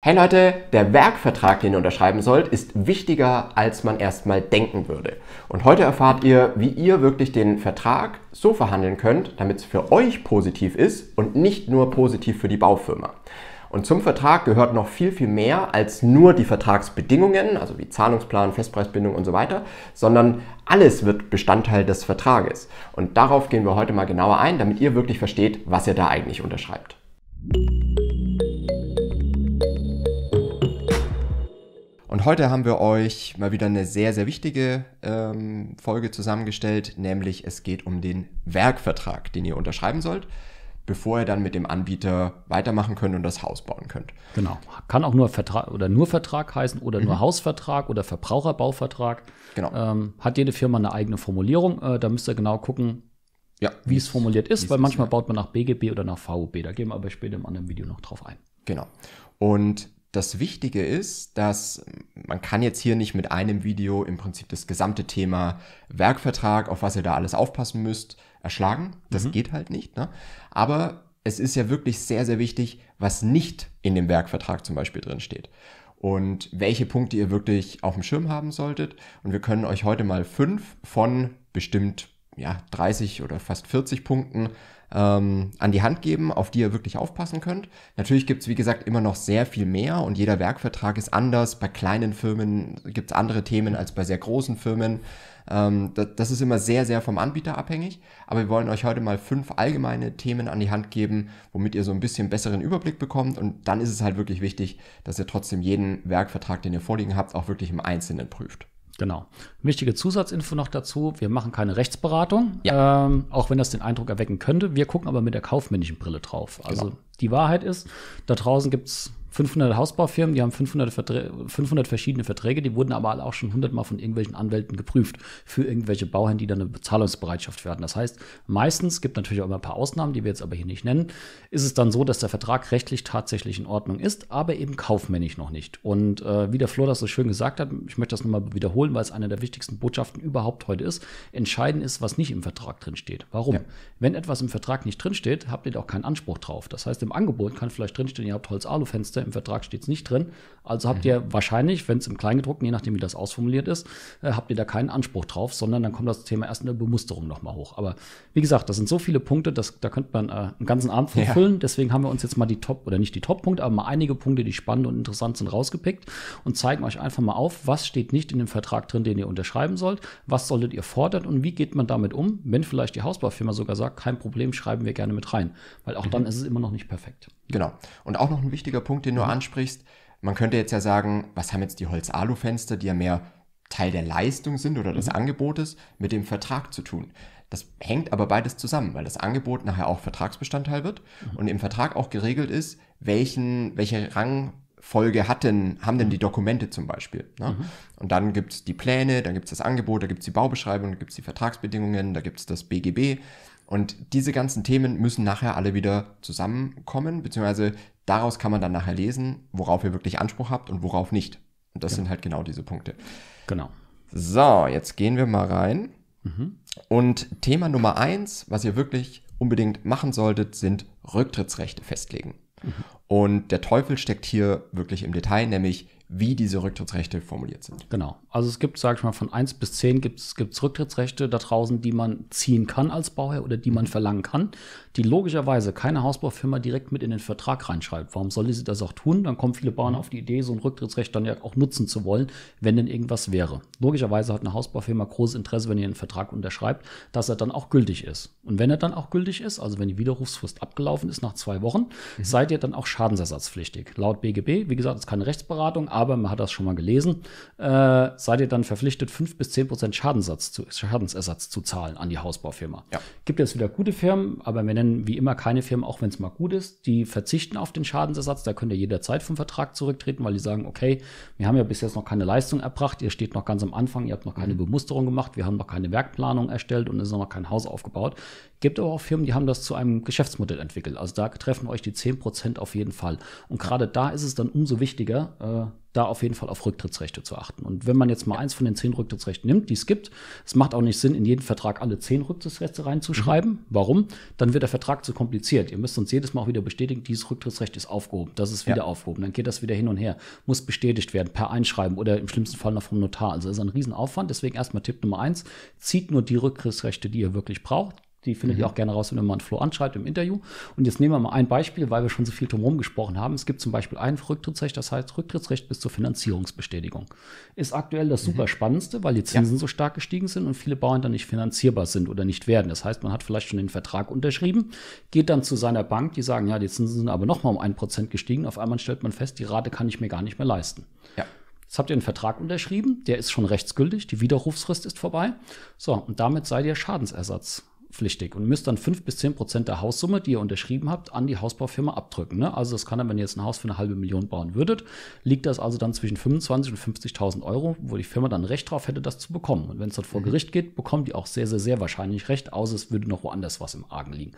Hey Leute, der Werkvertrag, den ihr unterschreiben sollt, ist wichtiger, als man erstmal denken würde. Und heute erfahrt ihr, wie ihr wirklich den Vertrag so verhandeln könnt, damit es für euch positiv ist und nicht nur positiv für die Baufirma. Und zum Vertrag gehört noch viel, viel mehr als nur die Vertragsbedingungen, also wie Zahlungsplan, Festpreisbindung und so weiter, sondern alles wird Bestandteil des Vertrages. Und darauf gehen wir heute mal genauer ein, damit ihr wirklich versteht, was ihr da eigentlich unterschreibt. Und heute haben wir euch mal wieder eine sehr, sehr wichtige ähm, Folge zusammengestellt, nämlich es geht um den Werkvertrag, den ihr unterschreiben sollt, bevor ihr dann mit dem Anbieter weitermachen könnt und das Haus bauen könnt. Genau. Kann auch nur Vertrag oder nur Vertrag heißen oder nur mhm. Hausvertrag oder Verbraucherbauvertrag. Genau. Ähm, hat jede Firma eine eigene Formulierung. Äh, da müsst ihr genau gucken, ja, wie es formuliert ist, weil manchmal ist, ja. baut man nach BGB oder nach VOB. Da gehen wir aber später im anderen Video noch drauf ein. Genau. Und das Wichtige ist, dass man kann jetzt hier nicht mit einem Video im Prinzip das gesamte Thema Werkvertrag, auf was ihr da alles aufpassen müsst, erschlagen. Das mhm. geht halt nicht. Ne? Aber es ist ja wirklich sehr, sehr wichtig, was nicht in dem Werkvertrag zum Beispiel drin steht und welche Punkte ihr wirklich auf dem Schirm haben solltet. Und wir können euch heute mal fünf von bestimmt ja, 30 oder fast 40 Punkten ähm, an die Hand geben, auf die ihr wirklich aufpassen könnt. Natürlich gibt es, wie gesagt, immer noch sehr viel mehr und jeder Werkvertrag ist anders. Bei kleinen Firmen gibt es andere Themen als bei sehr großen Firmen. Ähm, das, das ist immer sehr, sehr vom Anbieter abhängig. Aber wir wollen euch heute mal fünf allgemeine Themen an die Hand geben, womit ihr so ein bisschen besseren Überblick bekommt. Und dann ist es halt wirklich wichtig, dass ihr trotzdem jeden Werkvertrag, den ihr vorliegen habt, auch wirklich im Einzelnen prüft. Genau. Wichtige Zusatzinfo noch dazu: Wir machen keine Rechtsberatung, ja. ähm, auch wenn das den Eindruck erwecken könnte. Wir gucken aber mit der kaufmännischen Brille drauf. Also genau. die Wahrheit ist, da draußen gibt es 500 Hausbaufirmen, die haben 500, Verträ 500 verschiedene Verträge, die wurden aber auch schon 100 Mal von irgendwelchen Anwälten geprüft für irgendwelche Bauherren, die dann eine Bezahlungsbereitschaft werden. Das heißt, meistens gibt natürlich auch immer ein paar Ausnahmen, die wir jetzt aber hier nicht nennen, ist es dann so, dass der Vertrag rechtlich tatsächlich in Ordnung ist, aber eben kaufmännisch noch nicht. Und äh, wie der Flor das so schön gesagt hat, ich möchte das nochmal wiederholen, weil es eine der wichtigsten Botschaften überhaupt heute ist. Entscheidend ist, was nicht im Vertrag drinsteht. Warum? Ja. Wenn etwas im Vertrag nicht drinsteht, habt ihr auch keinen Anspruch drauf. Das heißt, im Angebot kann vielleicht drinstehen, ihr habt Holz-Alu-Fenster, im Vertrag steht es nicht drin. Also habt mhm. ihr wahrscheinlich, wenn es im Kleingedruckten, je nachdem wie das ausformuliert ist, äh, habt ihr da keinen Anspruch drauf, sondern dann kommt das Thema erst in der Bemusterung nochmal hoch. Aber wie gesagt, das sind so viele Punkte, dass, da könnte man äh, einen ganzen Abend von Ja. Deswegen haben wir uns jetzt mal die Top, oder nicht die Top-Punkte, aber mal einige Punkte, die spannend und interessant sind, rausgepickt und zeigen euch einfach mal auf, was steht nicht in dem Vertrag drin, den ihr unterschreiben sollt, was solltet ihr fordern und wie geht man damit um, wenn vielleicht die Hausbaufirma sogar sagt, kein Problem, schreiben wir gerne mit rein. Weil auch mhm. dann ist es immer noch nicht perfekt. Genau. Und auch noch ein wichtiger Punkt, den du mhm. ansprichst. Man könnte jetzt ja sagen, was haben jetzt die Holz-Alu-Fenster, die ja mehr Teil der Leistung sind oder des mhm. Angebotes, mit dem Vertrag zu tun. Das hängt aber beides zusammen, weil das Angebot nachher auch Vertragsbestandteil wird mhm. und im Vertrag auch geregelt ist, welchen, welche Rangfolge hat denn, haben denn mhm. die Dokumente zum Beispiel. Ne? Mhm. Und dann gibt es die Pläne, dann gibt es das Angebot, da gibt es die Baubeschreibung, da gibt es die Vertragsbedingungen, da gibt es das BGB. Und diese ganzen Themen müssen nachher alle wieder zusammenkommen, beziehungsweise daraus kann man dann nachher lesen, worauf ihr wirklich Anspruch habt und worauf nicht. Und das ja. Genau. sind halt genau diese Punkte. Genau. So, jetzt gehen wir mal rein. Mhm. Und Thema Nummer eins, was ihr wirklich unbedingt machen solltet, sind Rücktrittsrechte festlegen. Mhm. Und der Teufel steckt hier wirklich im Detail, nämlich wie diese Rücktrittsrechte formuliert sind. Genau. Also es gibt, sage ich mal, von 1 bis 10 gibt es Rücktrittsrechte da draußen, die man ziehen kann als Bauherr oder die man mhm. verlangen kann, die logischerweise keine Hausbaufirma direkt mit in den Vertrag reinschreibt. Warum soll sie das auch tun? Dann kommen viele Bauern mhm. auf die Idee, so ein Rücktrittsrecht dann ja auch nutzen zu wollen, wenn denn irgendwas wäre. Logischerweise hat eine Hausbaufirma großes Interesse, wenn ihr einen Vertrag unterschreibt, dass er dann auch gültig ist. Und wenn er dann auch gültig ist, also wenn die Widerrufsfrist abgelaufen ist nach zwei Wochen, mhm. seid ihr dann auch schadensersatzpflichtig. Laut BGB, wie gesagt, ist keine Rechtsberatung, aber man hat das schon mal gelesen, äh, seid ihr dann verpflichtet, 5 bis 10 Prozent Schadenssatz zu, Schadensersatz zu zahlen an die Hausbaufirma. Ja. Gibt es wieder gute Firmen, aber wir nennen wie immer keine Firmen, auch wenn es mal gut ist, die verzichten auf den Schadensersatz. Da könnt ihr jederzeit vom Vertrag zurücktreten, weil die sagen, okay, wir haben ja bis jetzt noch keine Leistung erbracht, ihr steht noch ganz am Anfang, ihr habt noch keine mhm. Bemusterung gemacht, wir haben noch keine Werkplanung erstellt und es ist noch kein Haus aufgebaut. Gibt aber auch Firmen, die haben das zu einem Geschäftsmodell entwickelt. Also da treffen euch die 10% auf jeden Fall. Und gerade da ist es dann umso wichtiger, äh, da auf jeden Fall auf Rücktrittsrechte zu achten. Und wenn man jetzt mal eins von den zehn Rücktrittsrechten nimmt, die es gibt, es macht auch nicht Sinn, in jeden Vertrag alle zehn Rücktrittsrechte reinzuschreiben. Mhm. Warum? Dann wird der Vertrag zu kompliziert. Ihr müsst uns jedes Mal auch wieder bestätigen, dieses Rücktrittsrecht ist aufgehoben. Das ist wieder ja. aufgehoben. Dann geht das wieder hin und her. Muss bestätigt werden per Einschreiben oder im schlimmsten Fall noch vom Notar. Also ist ein Riesenaufwand. Deswegen erstmal Tipp Nummer eins. Zieht nur die Rücktrittsrechte, die ihr wirklich braucht die findet mhm. ihr auch gerne raus, wenn ihr mal einen Flo anschreibt im Interview. Und jetzt nehmen wir mal ein Beispiel, weil wir schon so viel drumherum gesprochen haben. Es gibt zum Beispiel ein Rücktrittsrecht, das heißt Rücktrittsrecht bis zur Finanzierungsbestätigung. Ist aktuell das mhm. super Spannendste, weil die Zinsen ja. so stark gestiegen sind und viele Bauern dann nicht finanzierbar sind oder nicht werden. Das heißt, man hat vielleicht schon den Vertrag unterschrieben, geht dann zu seiner Bank, die sagen, ja, die Zinsen sind aber nochmal um ein Prozent gestiegen. Auf einmal stellt man fest, die Rate kann ich mir gar nicht mehr leisten. Ja. Jetzt habt ihr einen Vertrag unterschrieben, der ist schon rechtsgültig, die Widerrufsfrist ist vorbei. So, und damit seid ihr Schadensersatz pflichtig und müsst dann 5 bis 10 Prozent der Haussumme, die ihr unterschrieben habt, an die Hausbaufirma abdrücken. Ne? Also das kann dann, wenn ihr jetzt ein Haus für eine halbe Million bauen würdet, liegt das also dann zwischen 25.000 und 50.000 Euro, wo die Firma dann Recht drauf hätte, das zu bekommen. Und wenn es dort vor mhm. Gericht geht, bekommt die auch sehr, sehr, sehr wahrscheinlich Recht, außer es würde noch woanders was im Argen liegen.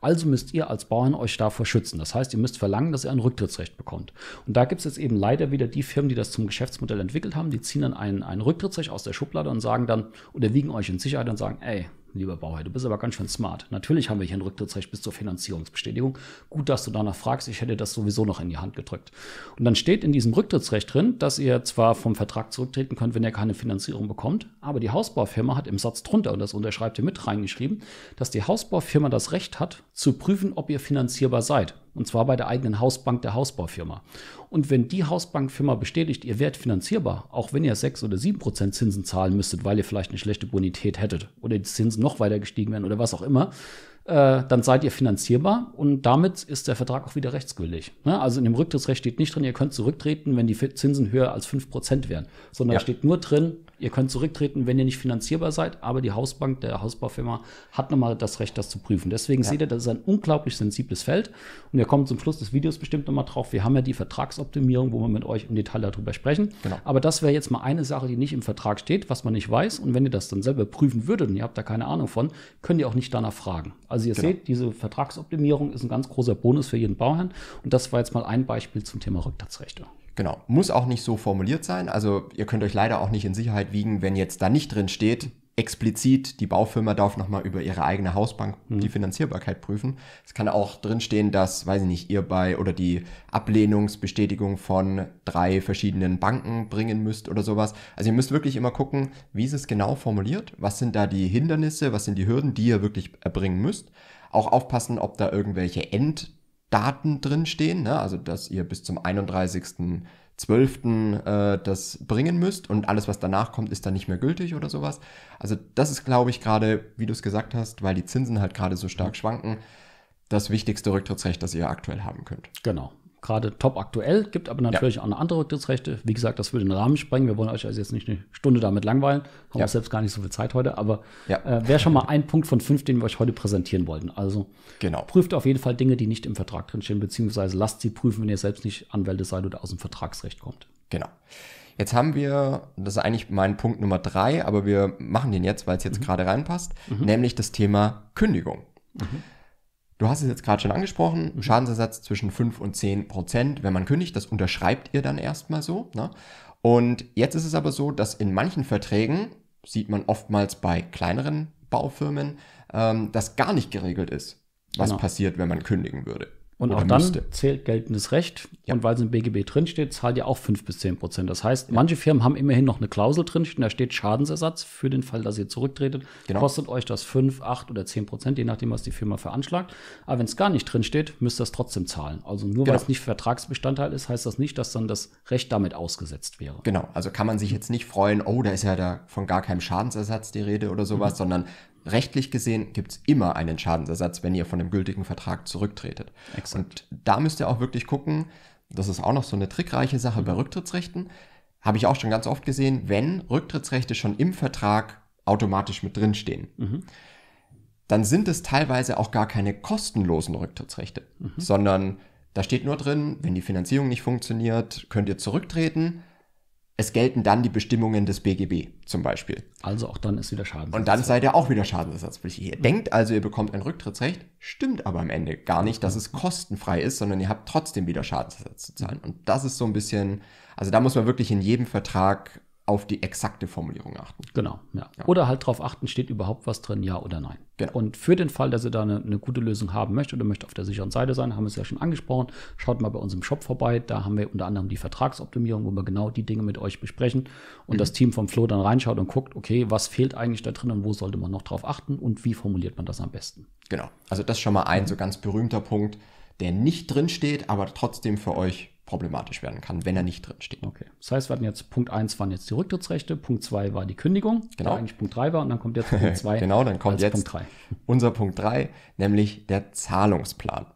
Also müsst ihr als Bauern euch davor schützen. Das heißt, ihr müsst verlangen, dass ihr ein Rücktrittsrecht bekommt. Und da gibt es jetzt eben leider wieder die Firmen, die das zum Geschäftsmodell entwickelt haben, die ziehen dann ein, ein Rücktrittsrecht aus der Schublade und sagen dann, oder wiegen euch in Sicherheit und sagen, ey, lieber Bauherr, du bist aber ganz schön smart. Natürlich haben wir hier ein Rücktrittsrecht bis zur Finanzierungsbestätigung. Gut, dass du danach fragst, ich hätte das sowieso noch in die Hand gedrückt. Und dann steht in diesem Rücktrittsrecht drin, dass ihr zwar vom Vertrag zurücktreten könnt, wenn ihr keine Finanzierung bekommt, aber die Hausbaufirma hat im Satz drunter, und das unterschreibt ihr mit reingeschrieben, dass die Hausbaufirma das Recht hat, zu prüfen, ob ihr finanzierbar seid. Und zwar bei der eigenen Hausbank der Hausbaufirma. Und wenn die Hausbankfirma bestätigt, ihr werdet finanzierbar, auch wenn ihr 6 oder 7 Prozent Zinsen zahlen müsstet, weil ihr vielleicht eine schlechte Bonität hättet oder die Zinsen noch weiter gestiegen wären oder was auch immer, äh, dann seid ihr finanzierbar und damit ist der Vertrag auch wieder rechtsgültig. Ne? Also in dem Rücktrittsrecht steht nicht drin, ihr könnt zurücktreten, wenn die Zinsen höher als 5% wären, sondern ja. steht nur drin, ihr könnt zurücktreten, wenn ihr nicht finanzierbar seid, aber die Hausbank, der Hausbaufirma, hat nochmal das Recht, das zu prüfen. Deswegen ja. seht ihr, das ist ein unglaublich sensibles Feld und wir kommen zum Schluss des Videos bestimmt nochmal drauf. Wir haben ja die Vertragsoptimierung, wo wir mit euch im Detail darüber sprechen. Genau. Aber das wäre jetzt mal eine Sache, die nicht im Vertrag steht, was man nicht weiß und wenn ihr das dann selber prüfen würdet und ihr habt da keine Ahnung von, könnt ihr auch nicht danach fragen. Also also ihr genau. seht, diese Vertragsoptimierung ist ein ganz großer Bonus für jeden Bauherrn. Und das war jetzt mal ein Beispiel zum Thema Rücktrittsrechte. Genau, muss auch nicht so formuliert sein. Also ihr könnt euch leider auch nicht in Sicherheit wiegen, wenn jetzt da nicht drin steht, explizit, die Baufirma darf nochmal über ihre eigene Hausbank mhm. die Finanzierbarkeit prüfen. Es kann auch drinstehen, dass, weiß ich nicht, ihr bei oder die Ablehnungsbestätigung von drei verschiedenen Banken bringen müsst oder sowas. Also ihr müsst wirklich immer gucken, wie ist es genau formuliert, was sind da die Hindernisse, was sind die Hürden, die ihr wirklich erbringen müsst. Auch aufpassen, ob da irgendwelche Enddaten drinstehen, ne? also dass ihr bis zum 31. 12. Äh, das bringen müsst und alles, was danach kommt, ist dann nicht mehr gültig oder sowas. Also das ist, glaube ich, gerade, wie du es gesagt hast, weil die Zinsen halt gerade so stark schwanken, das wichtigste Rücktrittsrecht, das ihr aktuell haben könnt. Genau gerade top aktuell, gibt aber natürlich ja. auch noch andere Rücktrittsrechte. Wie gesagt, das würde den Rahmen sprengen. Wir wollen euch also jetzt nicht eine Stunde damit langweilen, haben ja. selbst gar nicht so viel Zeit heute, aber ja. äh, wäre schon mal ein Punkt von fünf, den wir euch heute präsentieren wollten. Also genau. prüft auf jeden Fall Dinge, die nicht im Vertrag drinstehen, beziehungsweise lasst sie prüfen, wenn ihr selbst nicht Anwälte seid oder aus dem Vertragsrecht kommt. Genau. Jetzt haben wir, das ist eigentlich mein Punkt Nummer drei, aber wir machen den jetzt, weil es jetzt mhm. gerade reinpasst, mhm. nämlich das Thema Kündigung. Mhm. Du hast es jetzt gerade schon angesprochen, Schadensersatz zwischen 5 und 10 Prozent, wenn man kündigt, das unterschreibt ihr dann erstmal so. Ne? Und jetzt ist es aber so, dass in manchen Verträgen, sieht man oftmals bei kleineren Baufirmen, ähm, das gar nicht geregelt ist, was genau. passiert, wenn man kündigen würde. Und auch dann müsste. zählt geltendes Recht. Ja. Und weil es im BGB drinsteht, zahlt ihr auch 5 bis 10 Prozent. Das heißt, ja. manche Firmen haben immerhin noch eine Klausel drinstehen, da steht Schadensersatz für den Fall, dass ihr zurücktretet. Genau. Kostet euch das 5, 8 oder 10 Prozent, je nachdem, was die Firma veranschlagt. Aber wenn es gar nicht drinsteht, müsst ihr es trotzdem zahlen. Also nur genau. weil es nicht Vertragsbestandteil ist, heißt das nicht, dass dann das Recht damit ausgesetzt wäre. Genau, also kann man sich jetzt nicht freuen, oh, da ist ja da von gar keinem Schadensersatz die Rede oder sowas, mhm. sondern rechtlich gesehen gibt es immer einen Schadensersatz, wenn ihr von dem gültigen Vertrag zurücktretet. Exakt. Und da müsst ihr auch wirklich gucken, das ist auch noch so eine trickreiche Sache bei Rücktrittsrechten, habe ich auch schon ganz oft gesehen, wenn Rücktrittsrechte schon im Vertrag automatisch mit drinstehen. Mhm dann sind es teilweise auch gar keine kostenlosen Rücktrittsrechte, mhm. sondern da steht nur drin, wenn die Finanzierung nicht funktioniert, könnt ihr zurücktreten es gelten dann die Bestimmungen des BGB zum Beispiel. Also auch dann ist wieder Schadensersatz. Und dann seid ihr auch wieder schadensersatzpflichtig. Ihr mhm. denkt also, ihr bekommt ein Rücktrittsrecht, stimmt aber am Ende gar nicht, dass es kostenfrei ist, sondern ihr habt trotzdem wieder Schadensersatz zu zahlen. Und das ist so ein bisschen, also da muss man wirklich in jedem Vertrag auf die exakte Formulierung achten. Genau, ja. ja. Oder halt darauf achten, steht überhaupt was drin, ja oder nein. Genau. Und für den Fall, dass ihr da eine, eine, gute Lösung haben möchtet oder möchtet auf der sicheren Seite sein, haben wir es ja schon angesprochen, schaut mal bei uns im Shop vorbei. Da haben wir unter anderem die Vertragsoptimierung, wo wir genau die Dinge mit euch besprechen und mhm. das Team vom Flo dann reinschaut und guckt, okay, was fehlt eigentlich da drin und wo sollte man noch drauf achten und wie formuliert man das am besten. Genau, also das ist schon mal ein so ganz berühmter Punkt, der nicht drin steht, aber trotzdem für euch problematisch werden kann, wenn er nicht drinsteht. Okay. Das heißt, wir hatten jetzt Punkt 1 waren jetzt die Rücktrittsrechte, Punkt 2 war die Kündigung, genau. eigentlich Punkt 3 war und dann kommt jetzt Punkt 2. genau, dann kommt jetzt Punkt 3. unser Punkt 3, nämlich der Zahlungsplan.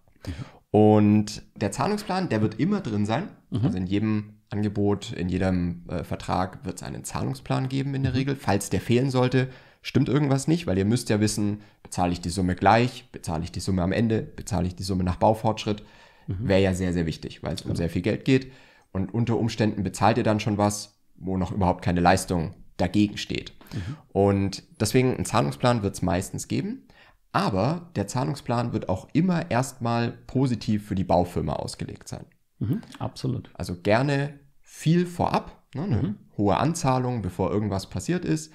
Und der Zahlungsplan, der wird immer drin sein. Mhm. Also in jedem Angebot, in jedem äh, Vertrag wird es einen Zahlungsplan geben in der mhm. Regel. Falls der fehlen sollte, stimmt irgendwas nicht, weil ihr müsst ja wissen, bezahle ich die Summe gleich, bezahle ich die Summe am Ende, bezahle ich die Summe nach Baufortschritt. Mhm. Wäre ja sehr, sehr wichtig, weil es um sehr viel Geld geht. Und unter Umständen bezahlt ihr dann schon was, wo noch überhaupt keine Leistung dagegen steht. Mhm. Und deswegen einen Zahlungsplan wird es meistens geben. Aber der Zahlungsplan wird auch immer erstmal positiv für die Baufirma ausgelegt sein. Mhm, absolut. Also gerne viel vorab, ne, eine mhm. hohe Anzahlung, bevor irgendwas passiert ist.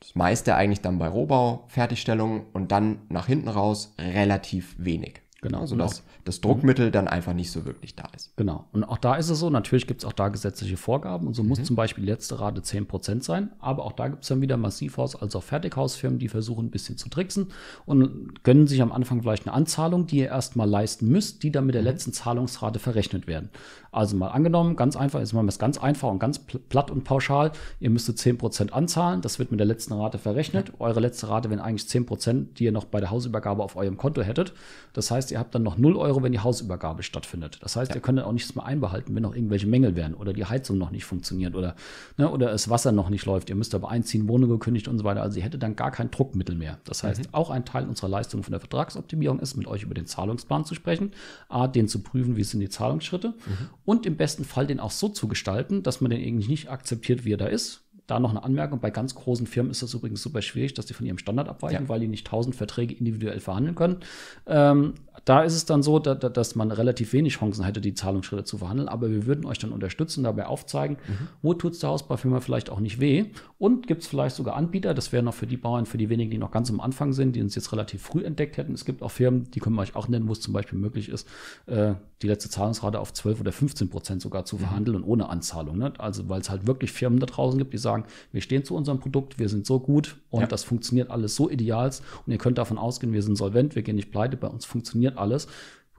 Das meiste eigentlich dann bei Rohbau, Fertigstellung und dann nach hinten raus relativ wenig. Genau, sodass genau. das Druckmittel dann einfach nicht so wirklich da ist. Genau. Und auch da ist es so, natürlich gibt es auch da gesetzliche Vorgaben und so mhm. muss zum Beispiel die letzte Rate 10% sein. Aber auch da gibt es dann wieder Massivhaus, als auch Fertighausfirmen, die versuchen ein bisschen zu tricksen und gönnen sich am Anfang vielleicht eine Anzahlung, die ihr erstmal leisten müsst, die dann mit der mhm. letzten Zahlungsrate verrechnet werden. Also mal angenommen, ganz einfach, jetzt machen wir es ganz einfach und ganz platt und pauschal. Ihr müsstet 10% anzahlen, das wird mit der letzten Rate verrechnet. Eure letzte Rate wären eigentlich 10%, die ihr noch bei der Hausübergabe auf eurem Konto hättet. Das heißt, ihr habt dann noch 0 Euro, wenn die Hausübergabe stattfindet. Das heißt, ja. ihr könnt dann auch nichts mehr einbehalten, wenn noch irgendwelche Mängel wären oder die Heizung noch nicht funktioniert oder, ne, oder das Wasser noch nicht läuft. Ihr müsst aber einziehen, Wohnung gekündigt und so weiter. Also ihr hättet dann gar kein Druckmittel mehr. Das mhm. heißt, mhm. auch ein Teil unserer Leistung von der Vertragsoptimierung ist, mit euch über den Zahlungsplan zu sprechen, A, den zu prüfen, wie sind die Zahlungsschritte mhm und im besten Fall den auch so zu gestalten, dass man den eigentlich nicht akzeptiert, wie er da ist, da noch eine Anmerkung, bei ganz großen Firmen ist das übrigens super schwierig, dass die von ihrem Standard abweichen, ja. weil die nicht tausend Verträge individuell verhandeln können. Ähm, da ist es dann so, da, da, dass man relativ wenig Chancen hätte, die Zahlungsschritte zu verhandeln, aber wir würden euch dann unterstützen, dabei aufzeigen, mhm. wo tut es der Hausbaufirma vielleicht auch nicht weh und gibt es vielleicht sogar Anbieter, das wäre noch für die Bauern, für die wenigen, die noch ganz am Anfang sind, die uns jetzt relativ früh entdeckt hätten. Es gibt auch Firmen, die können wir euch auch nennen, wo es zum Beispiel möglich ist, äh, die letzte Zahlungsrate auf 12 oder 15 Prozent sogar zu mhm. verhandeln mhm. und ohne Anzahlung. Ne? Also weil es halt wirklich Firmen da draußen gibt, die sagen, sagen, wir stehen zu unserem Produkt, wir sind so gut und ja. das funktioniert alles so ideals und ihr könnt davon ausgehen, wir sind solvent, wir gehen nicht pleite, bei uns funktioniert alles.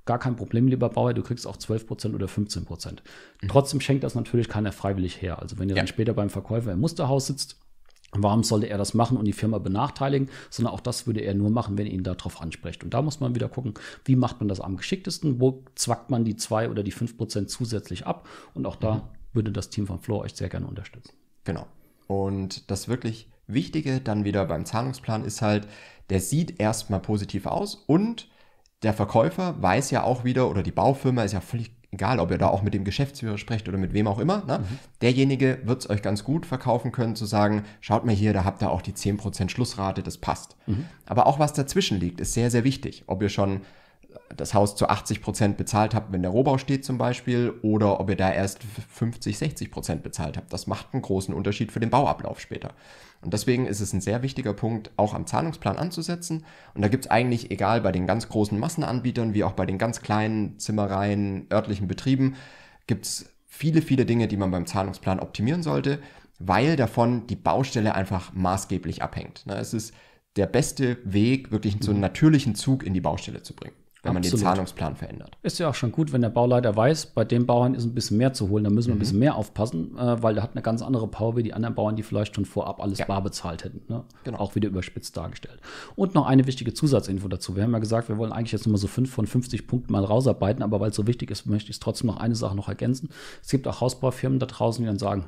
Gar kein Problem, lieber Bauer, du kriegst auch 12% oder 15%. Mhm. Trotzdem schenkt das natürlich keiner freiwillig her. Also wenn ihr ja. dann später beim Verkäufer im Musterhaus sitzt, Warum sollte er das machen und die Firma benachteiligen? Sondern auch das würde er nur machen, wenn ihr ihn darauf ansprecht. Und da muss man wieder gucken, wie macht man das am geschicktesten? Wo zwackt man die 2 oder die 5% zusätzlich ab? Und auch da mhm. würde das Team von Flow euch sehr gerne unterstützen. Genau. Und das wirklich Wichtige dann wieder beim Zahlungsplan ist halt, der sieht erstmal positiv aus und der Verkäufer weiß ja auch wieder, oder die Baufirma ist ja völlig egal, ob ihr da auch mit dem Geschäftsführer sprecht oder mit wem auch immer, ne? mhm. derjenige wird es euch ganz gut verkaufen können, zu sagen, schaut mal hier, da habt ihr auch die 10% Schlussrate, das passt. Mhm. Aber auch was dazwischen liegt, ist sehr, sehr wichtig. Ob ihr schon das Haus zu 80 Prozent bezahlt habt, wenn der Rohbau steht zum Beispiel, oder ob ihr da erst 50, 60 Prozent bezahlt habt. Das macht einen großen Unterschied für den Bauablauf später. Und deswegen ist es ein sehr wichtiger Punkt, auch am Zahlungsplan anzusetzen. Und da gibt es eigentlich, egal bei den ganz großen Massenanbietern wie auch bei den ganz kleinen Zimmereien, örtlichen Betrieben, gibt es viele, viele Dinge, die man beim Zahlungsplan optimieren sollte, weil davon die Baustelle einfach maßgeblich abhängt. Ne, es ist der beste Weg, wirklich so einen mhm. natürlichen Zug in die Baustelle zu bringen wenn Absolut. man den Zahlungsplan verändert. Ist ja auch schon gut, wenn der Bauleiter weiß, bei dem Bauern ist ein bisschen mehr zu holen, da müssen wir mhm. ein bisschen mehr aufpassen, äh, weil der hat eine ganz andere Power wie die anderen Bauern, die vielleicht schon vorab alles ja. bar bezahlt hätten. Ne? Genau. Auch wieder überspitzt dargestellt. Und noch eine wichtige Zusatzinfo dazu. Wir haben ja gesagt, wir wollen eigentlich jetzt nur mal so fünf von 50 Punkten mal rausarbeiten, aber weil es so wichtig ist, möchte ich es trotzdem noch eine Sache noch ergänzen. Es gibt auch Hausbaufirmen da draußen, die dann sagen,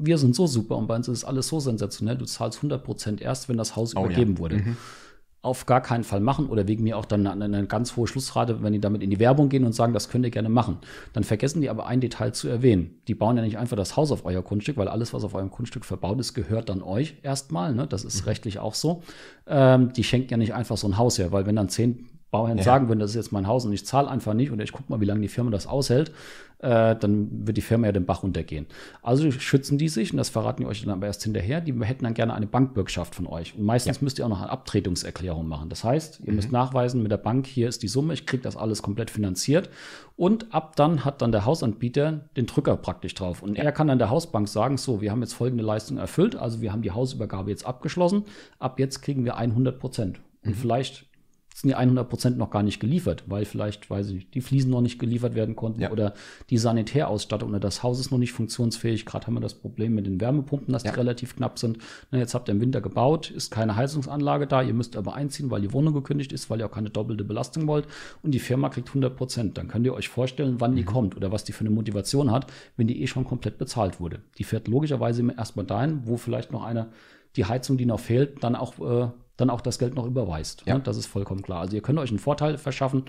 wir sind so super und bei uns ist alles so sensationell, du zahlst 100% erst, wenn das Haus oh, übergeben ja. wurde. Mhm auf gar keinen Fall machen oder wegen mir auch dann eine, eine, ganz hohe Schlussrate, wenn die damit in die Werbung gehen und sagen, das könnt ihr gerne machen. Dann vergessen die aber ein Detail zu erwähnen. Die bauen ja nicht einfach das Haus auf euer Grundstück, weil alles, was auf eurem Grundstück verbaut ist, gehört dann euch erstmal. Ne? Das ist mhm. rechtlich auch so. Ähm, die schenken ja nicht einfach so ein Haus her, weil wenn dann zehn Bauherren ja. sagen würden, das ist jetzt mein Haus und ich zahle einfach nicht oder ich gucke mal, wie lange die Firma das aushält, äh, dann wird die Firma ja den Bach untergehen. Also schützen die sich, und das verraten die euch dann aber erst hinterher, die hätten dann gerne eine Bankbürgschaft von euch. Und meistens ja. müsst ihr auch noch eine Abtretungserklärung machen. Das heißt, ihr mhm. müsst nachweisen mit der Bank, hier ist die Summe, ich kriege das alles komplett finanziert. Und ab dann hat dann der Hausanbieter den Drücker praktisch drauf. Und er kann dann der Hausbank sagen, so, wir haben jetzt folgende Leistung erfüllt, also wir haben die Hausübergabe jetzt abgeschlossen, ab jetzt kriegen wir 100 Prozent. Und mhm. vielleicht sind die 100 Prozent noch gar nicht geliefert, weil vielleicht, weiß ich nicht, die Fliesen noch nicht geliefert werden konnten ja. oder die Sanitärausstattung oder das Haus ist noch nicht funktionsfähig. Gerade haben wir das Problem mit den Wärmepumpen, dass ja. die relativ knapp sind. Na, jetzt habt ihr im Winter gebaut, ist keine Heizungsanlage da, ihr müsst aber einziehen, weil die Wohnung gekündigt ist, weil ihr auch keine doppelte Belastung wollt und die Firma kriegt 100 Prozent. Dann könnt ihr euch vorstellen, wann mhm. die kommt oder was die für eine Motivation hat, wenn die eh schon komplett bezahlt wurde. Die fährt logischerweise erstmal dahin, wo vielleicht noch eine die Heizung, die noch fehlt, dann auch äh, dann auch das Geld noch überweist. Ja. Ne, das ist vollkommen klar. Also ihr könnt euch einen Vorteil verschaffen,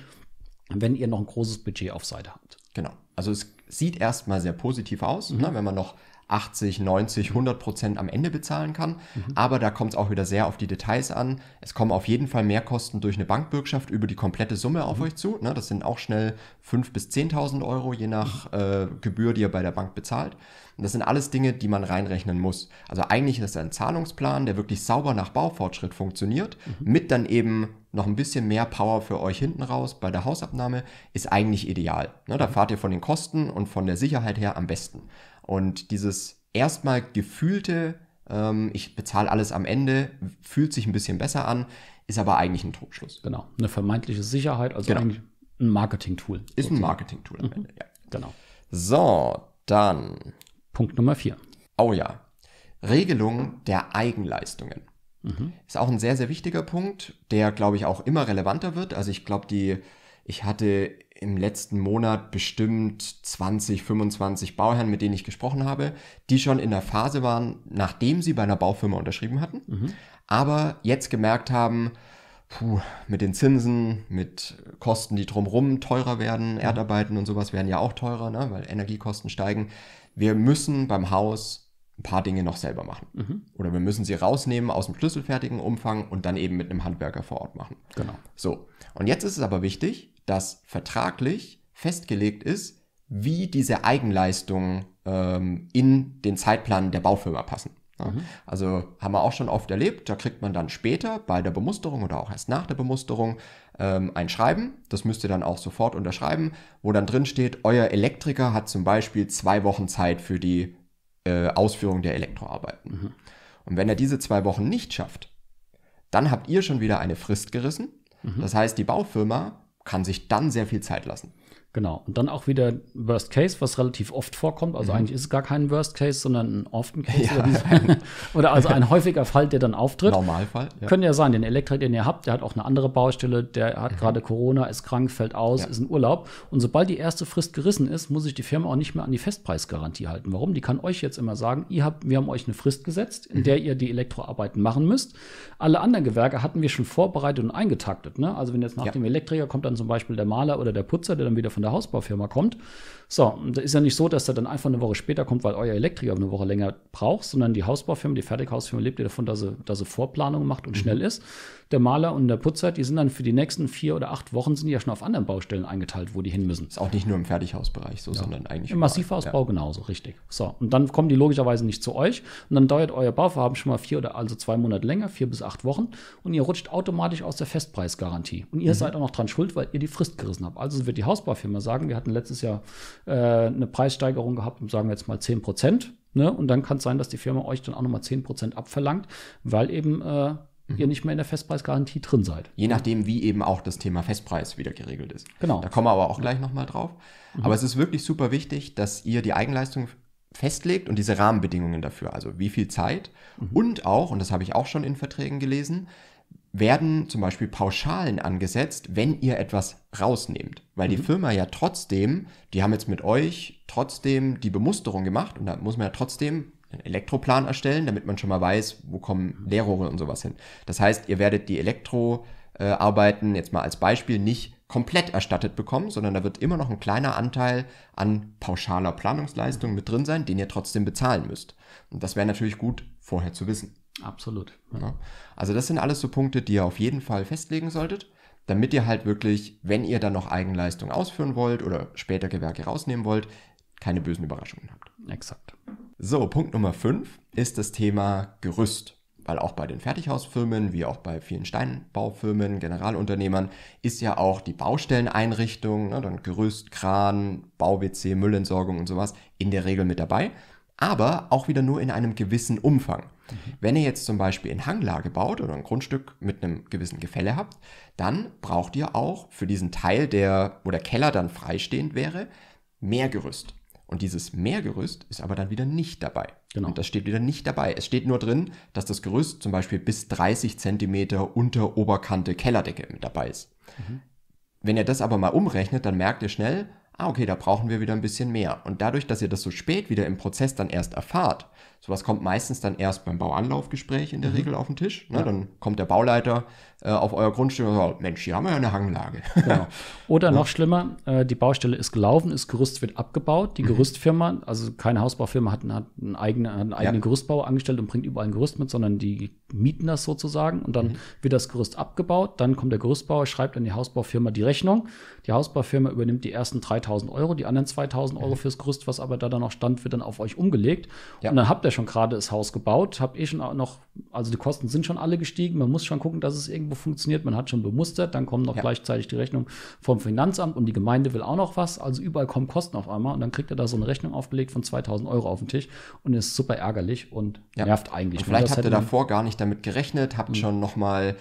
wenn ihr noch ein großes Budget auf Seite habt. Genau. Also es sieht erstmal sehr positiv aus, mhm. ne, wenn man noch 80, 90, 100 Prozent am Ende bezahlen kann. Mhm. Aber da kommt es auch wieder sehr auf die Details an. Es kommen auf jeden Fall mehr Kosten durch eine Bankbürgschaft über die komplette Summe auf mhm. euch zu. Ne, das sind auch schnell 5.000 bis 10.000 Euro, je nach mhm. äh, Gebühr, die ihr bei der Bank bezahlt. Und das sind alles Dinge, die man reinrechnen muss. Also eigentlich ist das ein Zahlungsplan, der wirklich sauber nach Baufortschritt funktioniert, mhm. mit dann eben noch ein bisschen mehr Power für euch hinten raus bei der Hausabnahme, ist eigentlich ideal. Ne, da mhm. fahrt ihr von den Kosten und von der Sicherheit her am besten. Und dieses erstmal gefühlte, ähm, ich bezahle alles am Ende, fühlt sich ein bisschen besser an, ist aber eigentlich ein Trugschluss. Genau, eine vermeintliche Sicherheit, also genau. eigentlich ein Marketing-Tool. Ist sozusagen. ein Marketing-Tool am mhm. Ende, ja. Genau. So, dann. Punkt Nummer vier. Oh ja. Regelung der Eigenleistungen. Mhm. Ist auch ein sehr, sehr wichtiger Punkt, der, glaube ich, auch immer relevanter wird. Also ich glaube, die ich hatte im letzten Monat bestimmt 20, 25 Bauherren, mit denen ich gesprochen habe, die schon in der Phase waren, nachdem sie bei einer Baufirma unterschrieben hatten, mhm. aber jetzt gemerkt haben, puh, mit den Zinsen, mit Kosten, die drumherum teurer werden, mhm. Erdarbeiten und sowas werden ja auch teurer, ne, weil Energiekosten steigen. Wir müssen beim Haus ein paar Dinge noch selber machen. Mhm. Oder wir müssen sie rausnehmen aus dem schlüsselfertigen Umfang und dann eben mit einem Handwerker vor Ort machen. Genau. So. Und jetzt ist es aber wichtig, dass vertraglich festgelegt ist, wie diese Eigenleistungen ähm, in den Zeitplan der Baufirma passen. Mhm. Also haben wir auch schon oft erlebt, da kriegt man dann später bei der Bemusterung oder auch erst nach der Bemusterung ähm, ein Schreiben, das müsst ihr dann auch sofort unterschreiben, wo dann drin steht, euer Elektriker hat zum Beispiel zwei Wochen Zeit für die äh, Ausführung der Elektroarbeiten. Mhm. Und wenn er diese zwei Wochen nicht schafft, dann habt ihr schon wieder eine Frist gerissen. Mhm. Das heißt, die Baufirma kann sich dann sehr viel Zeit lassen. Genau. Und dann auch wieder Worst Case, was relativ oft vorkommt. Also mhm. eigentlich ist es gar kein Worst Case, sondern ein often Case. Ja. Oder, oder, also ein häufiger Fall, der dann auftritt. Normalfall. Ja. Können ja sein. Den Elektriker, den ihr habt, der hat auch eine andere Baustelle. Der hat mhm. gerade Corona, ist krank, fällt aus, ja. ist in Urlaub. Und sobald die erste Frist gerissen ist, muss sich die Firma auch nicht mehr an die Festpreisgarantie halten. Warum? Die kann euch jetzt immer sagen, ihr habt, wir haben euch eine Frist gesetzt, in mhm. der ihr die Elektroarbeiten machen müsst. Alle anderen Gewerke hatten wir schon vorbereitet und eingetaktet. Ne? Also wenn jetzt nach dem Elektriker kommt dann zum Beispiel der Maler oder der Putzer, der dann wieder von von der Hausbaufirma kommt. So, da ist ja nicht so, dass er dann einfach eine Woche später kommt, weil euer Elektriker eine Woche länger braucht, sondern die Hausbaufirma, die Fertighausfirma lebt ja davon, dass sie, dass sie Vorplanung macht und mhm. schnell ist der Maler und der Putzer, die sind dann für die nächsten vier oder acht Wochen sind die ja schon auf anderen Baustellen eingeteilt, wo die hin müssen. Ist auch nicht nur im Fertighausbereich so, ja. sondern eigentlich im Massivausbau ja. genauso, richtig. So, und dann kommen die logischerweise nicht zu euch und dann dauert euer Bauvorhaben schon mal vier oder also zwei Monate länger, vier bis acht Wochen und ihr rutscht automatisch aus der Festpreisgarantie. Und ihr mhm. seid auch noch dran schuld, weil ihr die Frist gerissen habt. Also wird die Hausbaufirma sagen, wir hatten letztes Jahr äh, eine Preissteigerung gehabt, sagen wir jetzt mal zehn Prozent. Ne? Und dann kann es sein, dass die Firma euch dann auch nochmal 10% abverlangt, weil eben äh, ihr nicht mehr in der Festpreisgarantie drin seid. Je nachdem, wie eben auch das Thema Festpreis wieder geregelt ist. Genau. Da kommen wir aber auch gleich nochmal drauf. Mhm. Aber es ist wirklich super wichtig, dass ihr die Eigenleistung festlegt und diese Rahmenbedingungen dafür, also wie viel Zeit mhm. und auch, und das habe ich auch schon in Verträgen gelesen, werden zum Beispiel Pauschalen angesetzt, wenn ihr etwas rausnehmt. Weil mhm. die Firma ja trotzdem, die haben jetzt mit euch trotzdem die Bemusterung gemacht und da muss man ja trotzdem einen Elektroplan erstellen, damit man schon mal weiß, wo kommen Leerrohre und sowas hin. Das heißt, ihr werdet die Elektroarbeiten äh, jetzt mal als Beispiel nicht komplett erstattet bekommen, sondern da wird immer noch ein kleiner Anteil an pauschaler Planungsleistung mit drin sein, den ihr trotzdem bezahlen müsst. Und das wäre natürlich gut vorher zu wissen. Absolut. Ja. Ne? Also das sind alles so Punkte, die ihr auf jeden Fall festlegen solltet, damit ihr halt wirklich, wenn ihr dann noch Eigenleistung ausführen wollt oder später Gewerke rausnehmen wollt, keine bösen Überraschungen habt. Exakt. So, Punkt Nummer 5 ist das Thema Gerüst. Weil auch bei den Fertighausfirmen, wie auch bei vielen Steinbaufirmen, Generalunternehmern, ist ja auch die Baustelleneinrichtung, ne, dann Gerüst, Kran, Bau-WC, Müllentsorgung und sowas in der Regel mit dabei. Aber auch wieder nur in einem gewissen Umfang. Mhm. Wenn ihr jetzt zum Beispiel in Hanglage baut oder ein Grundstück mit einem gewissen Gefälle habt, dann braucht ihr auch für diesen Teil, der oder Keller dann freistehend wäre, mehr Gerüst. Und dieses Mehrgerüst ist aber dann wieder nicht dabei. Genau. Und das steht wieder nicht dabei. Es steht nur drin, dass das Gerüst zum Beispiel bis 30 Zentimeter unter Oberkante Kellerdecke mit dabei ist. Mhm. Wenn ihr das aber mal umrechnet, dann merkt ihr schnell, ah, okay, da brauchen wir wieder ein bisschen mehr. Und dadurch, dass ihr das so spät wieder im Prozess dann erst erfahrt, Sowas kommt meistens dann erst beim Bauanlaufgespräch in der mhm. Regel auf den Tisch. Ne? Ja. Dann kommt der Bauleiter äh, auf euer Grundstück und sagt, Mensch, hier haben wir ja eine Hanglage. Genau. Oder noch schlimmer, äh, die Baustelle ist gelaufen, das Gerüst wird abgebaut. Die mhm. Gerüstfirma, also keine Hausbaufirma hat, hat einen eigenen, einen eigenen ja. Gerüstbau angestellt und bringt überall ein Gerüst mit, sondern die mieten das sozusagen und dann mhm. wird das Gerüst abgebaut. Dann kommt der Gerüstbauer, schreibt an die Hausbaufirma die Rechnung. Die Hausbaufirma übernimmt die ersten 3000 Euro, die anderen 2000 Euro mhm. fürs Gerüst, was aber da dann noch stand, wird dann auf euch umgelegt. Und dann habt ihr ja schon gerade das Haus gebaut, habe eh schon noch, also die Kosten sind schon alle gestiegen. Man muss schon gucken, dass es irgendwo funktioniert. Man hat schon bemustert, dann kommen noch ja. gleichzeitig die Rechnung vom Finanzamt und die Gemeinde will auch noch was. Also überall kommen Kosten auf einmal und dann kriegt er da so eine Rechnung aufgelegt von 2000 Euro auf den Tisch und ist super ärgerlich und ja. nervt eigentlich. Und vielleicht habt ihr davor gar nicht damit gerechnet, habt mhm. schon noch mal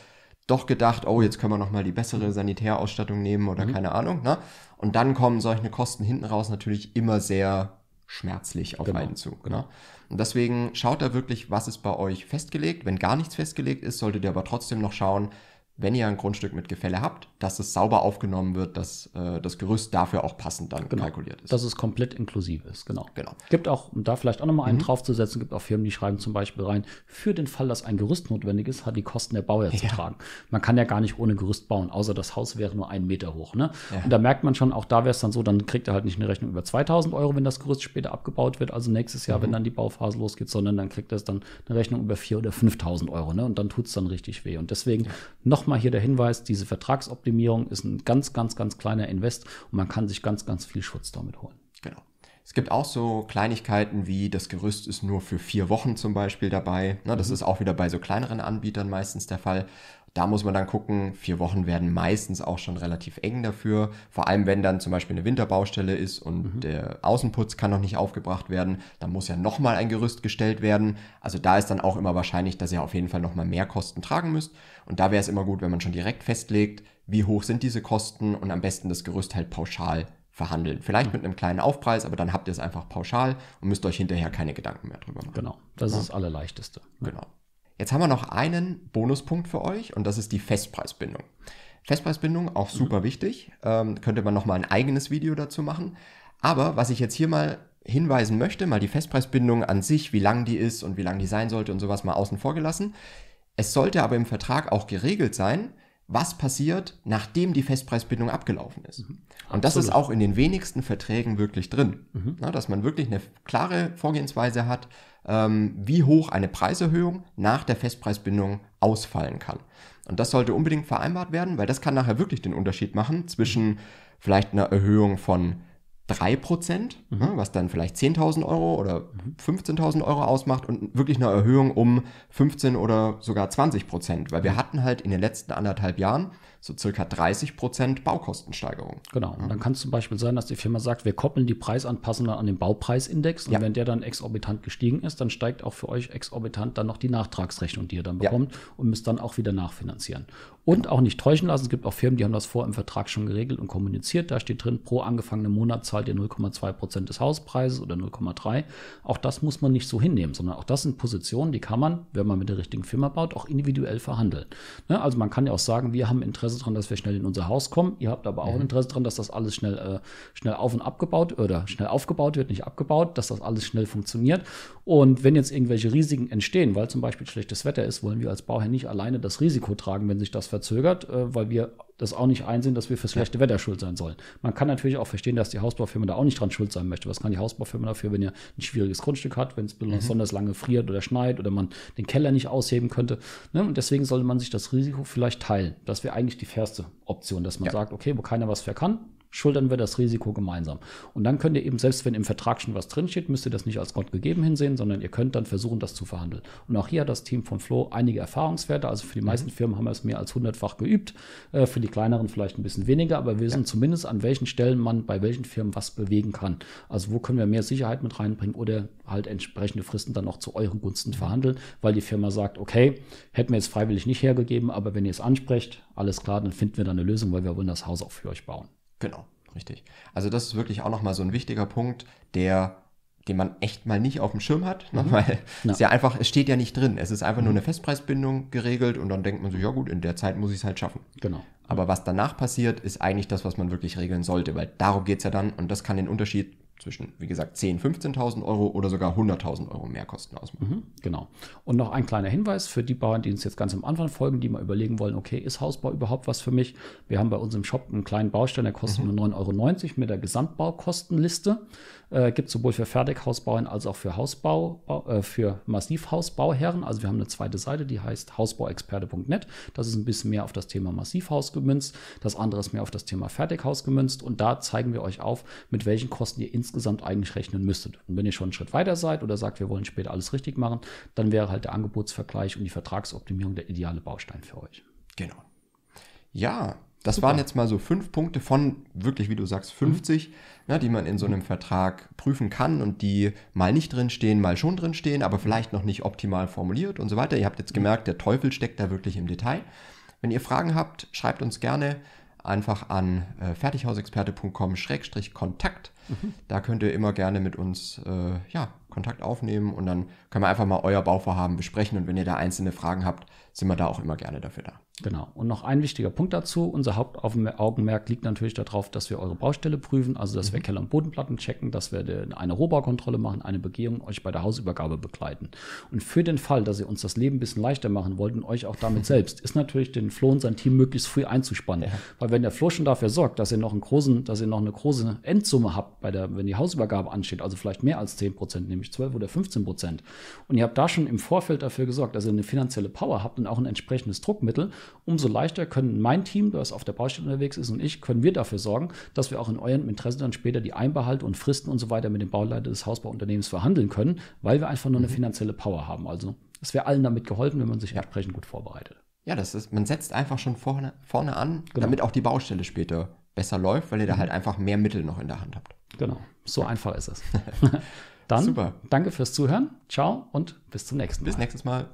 doch gedacht, oh, jetzt können wir noch mal die bessere mhm. Sanitärausstattung nehmen oder mhm. keine Ahnung. Ne? Und dann kommen solche Kosten hinten raus natürlich immer sehr schmerzlich auf genau. einen zu. Genau. Und deswegen schaut da wirklich, was ist bei euch festgelegt. Wenn gar nichts festgelegt ist, solltet ihr aber trotzdem noch schauen, wenn ihr ein Grundstück mit Gefälle habt, dass es sauber aufgenommen wird, dass äh, das Gerüst dafür auch passend dann genau. kalkuliert ist. Dass es komplett inklusiv ist, genau. genau. Gibt auch, um da vielleicht auch nochmal einen mhm. draufzusetzen, gibt auch Firmen, die schreiben zum Beispiel rein, für den Fall, dass ein Gerüst notwendig ist, hat die Kosten der Bauherr ja. tragen. Man kann ja gar nicht ohne Gerüst bauen, außer das Haus wäre nur einen Meter hoch. Ne? Ja. Und da merkt man schon, auch da wäre es dann so, dann kriegt er halt nicht eine Rechnung über 2000 Euro, wenn das Gerüst später abgebaut wird, also nächstes Jahr, mhm. wenn dann die Bauphase losgeht, sondern dann kriegt er dann eine Rechnung über 4.000 oder 5.000 Euro. Ne? Und dann tut es dann richtig weh. Und deswegen ja. noch nochmal hier der Hinweis, diese Vertragsoptimierung ist ein ganz, ganz, ganz kleiner Invest und man kann sich ganz, ganz viel Schutz damit holen. Genau. Es gibt auch so Kleinigkeiten wie das Gerüst ist nur für vier Wochen zum Beispiel dabei. das mhm. ist auch wieder bei so kleineren Anbietern meistens der Fall. Da muss man dann gucken, vier Wochen werden meistens auch schon relativ eng dafür. Vor allem, wenn dann zum Beispiel eine Winterbaustelle ist und mhm. der Außenputz kann noch nicht aufgebracht werden, dann muss ja nochmal ein Gerüst gestellt werden. Also da ist dann auch immer wahrscheinlich, dass ihr auf jeden Fall nochmal mehr Kosten tragen müsst. Und da wäre es immer gut, wenn man schon direkt festlegt, wie hoch sind diese Kosten und am besten das Gerüst halt pauschal verhandeln. Vielleicht mhm. mit einem kleinen Aufpreis, aber dann habt ihr es einfach pauschal und müsst euch hinterher keine Gedanken mehr drüber machen. Genau, das ja. ist das Allerleichteste. Genau. Jetzt haben wir noch einen Bonuspunkt für euch und das ist die Festpreisbindung. Festpreisbindung, auch mhm. super wichtig. Ähm, könnte man nochmal ein eigenes Video dazu machen. Aber was ich jetzt hier mal hinweisen möchte, mal die Festpreisbindung an sich, wie lang die ist und wie lang die sein sollte und sowas mal außen vor gelassen. Es sollte aber im Vertrag auch geregelt sein, was passiert, nachdem die Festpreisbindung abgelaufen ist. Mhm. Und das ist auch in den wenigsten Verträgen wirklich drin, mhm. na, ne, dass man wirklich eine klare Vorgehensweise hat, ähm, wie hoch eine Preiserhöhung nach der Festpreisbindung ausfallen kann. Und das sollte unbedingt vereinbart werden, weil das kann nachher wirklich den Unterschied machen zwischen vielleicht einer Erhöhung von 3 Prozent, mhm. Ne, was dann vielleicht 10.000 Euro oder 15.000 mhm. Euro ausmacht und wirklich eine Erhöhung um 15 oder sogar 20 Prozent, weil wir mhm. hatten halt in den letzten anderthalb Jahren so circa 30 Prozent Baukostensteigerung. Genau. Und dann mhm. kann es zum Beispiel sein, dass die Firma sagt, wir koppeln die Preisanpassungen an den Baupreisindex und ja. wenn der dann exorbitant gestiegen ist, dann steigt auch für euch exorbitant dann noch die Nachtragsrechnung, die ihr dann bekommt ja. und müsst dann auch wieder nachfinanzieren. Und genau. auch nicht täuschen lassen, es gibt auch Firmen, die haben das vor im Vertrag schon geregelt und kommuniziert. Da steht drin, pro angefangenen Monat zahlt ihr 0,2 Prozent des Hauspreises oder 0,3. Auch das muss man nicht so hinnehmen, sondern auch das sind Positionen, die kann man, wenn man mit der richtigen Firma baut, auch individuell verhandeln. Ne? Also man kann ja auch sagen, wir haben Interesse Interesse daran, dass wir schnell in unser Haus kommen. Ihr habt aber auch mhm. ein Interesse daran, dass das alles schnell, äh, schnell auf und abgebaut oder schnell aufgebaut wird, nicht abgebaut, dass das alles schnell funktioniert. Und wenn jetzt irgendwelche Risiken entstehen, weil zum Beispiel schlechtes Wetter ist, wollen wir als Bauherr nicht alleine das Risiko tragen, wenn sich das verzögert, äh, weil wir das auch nicht einsehen, dass wir fürs schlechte Wetter schuld sein sollen. Man kann natürlich auch verstehen, dass die Hausbaufirma da auch nicht dran schuld sein möchte. Was kann die Hausbaufirma dafür, wenn ihr ein schwieriges Grundstück hat, wenn es mhm. besonders mhm. lange friert oder schneit oder man den Keller nicht ausheben könnte? Ne? Und deswegen sollte man sich das Risiko vielleicht teilen. Das wäre eigentlich die fairste Option, dass man ja. sagt, okay, wo keiner was für kann, schultern wir das Risiko gemeinsam. Und dann könnt ihr eben, selbst wenn im Vertrag schon was drinsteht, müsst ihr das nicht als Gott gegeben hinsehen, sondern ihr könnt dann versuchen, das zu verhandeln. Und auch hier hat das Team von Flo einige Erfahrungswerte. Also für die mhm. meisten Firmen haben wir es mehr als hundertfach geübt, äh, für die kleineren vielleicht ein bisschen weniger, aber wir wissen ja. zumindest, an welchen Stellen man bei welchen Firmen was bewegen kann. Also wo können wir mehr Sicherheit mit reinbringen oder halt entsprechende Fristen dann auch zu euren Gunsten mhm. verhandeln, weil die Firma sagt, okay, hätten wir jetzt freiwillig nicht hergegeben, aber wenn ihr es ansprecht, alles klar, dann finden wir da eine Lösung, weil wir wollen das Haus auch für euch bauen. Genau, richtig. Also das ist wirklich auch nochmal so ein wichtiger Punkt, der den man echt mal nicht auf dem Schirm hat, ne, mhm. ne? weil ja. es ja einfach, es steht ja nicht drin. Es ist einfach mhm. nur eine Festpreisbindung geregelt und dann denkt man so, ja gut, in der Zeit muss ich es halt schaffen. Genau. Aber was danach passiert, ist eigentlich das, was man wirklich regeln sollte, weil darum geht es ja dann und das kann den Unterschied zwischen, wie gesagt, 10.000, 15.000 Euro oder sogar 100.000 Euro Mehrkosten ausmachen. Mhm, genau. Und noch ein kleiner Hinweis für die Bauern, die uns jetzt ganz am Anfang folgen, die mal überlegen wollen, okay, ist Hausbau überhaupt was für mich? Wir haben bei uns im Shop einen kleinen Baustein, der kostet mhm. nur 9,90 Euro mit der Gesamtbaukostenliste. Äh, Gibt sowohl für Fertighausbauern als auch für Hausbau, äh, für Massivhausbauherren. Also wir haben eine zweite Seite, die heißt hausbauexperte.net. Das ist ein bisschen mehr auf das Thema Massivhaus gemünzt. Das andere ist mehr auf das Thema Fertighaus gemünzt. Und da zeigen wir euch auf, mit welchen Kosten ihr insgesamt insgesamt eigentlich rechnen müsstet. Und wenn ihr schon einen Schritt weiter seid oder sagt, wir wollen später alles richtig machen, dann wäre halt der Angebotsvergleich und die Vertragsoptimierung der ideale Baustein für euch. Genau. Ja, das Super. waren jetzt mal so fünf Punkte von wirklich, wie du sagst, 50, mhm. ne, die man in so einem mhm. Vertrag prüfen kann und die mal nicht drinstehen, mal schon drinstehen, aber vielleicht noch nicht optimal formuliert und so weiter. Ihr habt jetzt mhm. gemerkt, der Teufel steckt da wirklich im Detail. Wenn ihr Fragen habt, schreibt uns gerne einfach an äh, fertighausexperte.com-kontakt. Mhm. Da könnt ihr immer gerne mit uns äh, ja, Kontakt aufnehmen und dann können wir einfach mal euer Bauvorhaben besprechen und wenn ihr da einzelne Fragen habt, sind wir da auch immer gerne dafür da. Genau. Und noch ein wichtiger Punkt dazu. Unser Hauptaugenmerk liegt natürlich darauf, dass wir eure Baustelle prüfen, also dass mhm. wir Keller- und Bodenplatten checken, dass wir eine Rohbaukontrolle machen, eine Begehung, euch bei der Hausübergabe begleiten. Und für den Fall, dass ihr uns das Leben ein bisschen leichter machen wollt und euch auch damit selbst, ist natürlich den Flo und sein Team möglichst früh einzuspannen. Ja. Weil wenn der Flo schon dafür sorgt, dass ihr noch einen großen, dass ihr noch eine große Endsumme habt, bei der, wenn die Hausübergabe ansteht, also vielleicht mehr als 10 Prozent, nämlich durch 12 oder 15 Prozent. Und ihr habt da schon im Vorfeld dafür gesorgt, dass ihr eine finanzielle Power habt und auch ein entsprechendes Druckmittel. Umso leichter können mein Team, das auf der Baustelle unterwegs ist, und ich, können wir dafür sorgen, dass wir auch in eurem Interesse dann später die Einbehalte und Fristen und so weiter mit dem Bauleiter des Hausbauunternehmens verhandeln können, weil wir einfach nur eine mhm. finanzielle Power haben. Also es wäre allen damit geholfen, wenn man sich ja. entsprechend gut vorbereitet. Ja, das ist, man setzt einfach schon vorne, vorne an, genau. damit auch die Baustelle später besser läuft, weil ihr da mhm. halt einfach mehr Mittel noch in der Hand habt. Genau, so einfach ist es. Dann Super. danke fürs Zuhören. Ciao und bis zum nächsten Mal. Bis nächstes Mal.